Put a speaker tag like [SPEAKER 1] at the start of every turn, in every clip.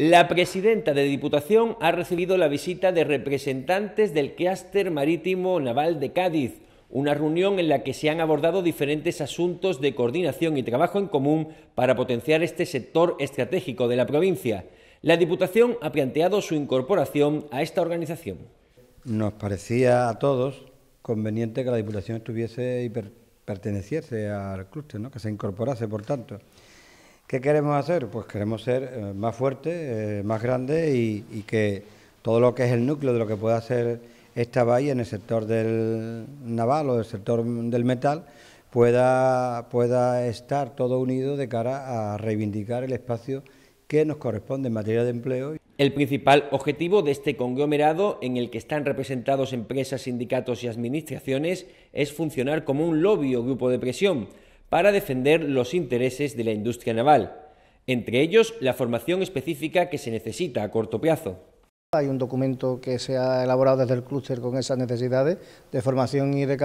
[SPEAKER 1] La presidenta de Diputación ha recibido la visita de representantes del clúster marítimo naval de Cádiz, una reunión en la que se han abordado diferentes asuntos de coordinación y trabajo en común para potenciar este sector estratégico de la provincia. La Diputación ha planteado su incorporación a esta organización.
[SPEAKER 2] Nos parecía a todos conveniente que la Diputación estuviese y perteneciese al clúster, que se incorporase, por tanto. ¿Qué queremos hacer? Pues queremos ser eh, más fuertes, eh, más grandes y, que todo lo que es el núcleo de lo que pueda hacer esta bahía en el sector del naval o del sector del metal pueda, pueda estar todo unido de cara a reivindicar el espacio que nos corresponde en materia de empleo.
[SPEAKER 1] El principal objetivo de este conglomerado, en el que están representados empresas, sindicatos y administraciones, es funcionar como un lobby o grupo de presión para defender los intereses de la industria naval, entre ellos la formación específica que se necesita a corto plazo.
[SPEAKER 3] Hay un documento que se ha elaborado desde el clúster con esas necesidades de formación y de,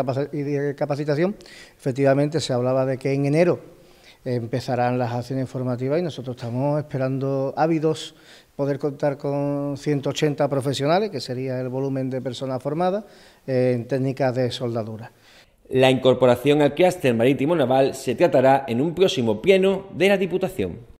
[SPEAKER 3] capacitación. Efectivamente, se hablaba de que en enero empezarán las acciones formativas y nosotros estamos esperando ávidos poder contar con 180 profesionales, que sería el volumen de personas formadas, eh, en técnicas de soldadura.
[SPEAKER 1] La incorporación al clúster marítimo naval se tratará en un
[SPEAKER 3] próximo pleno de la Diputación.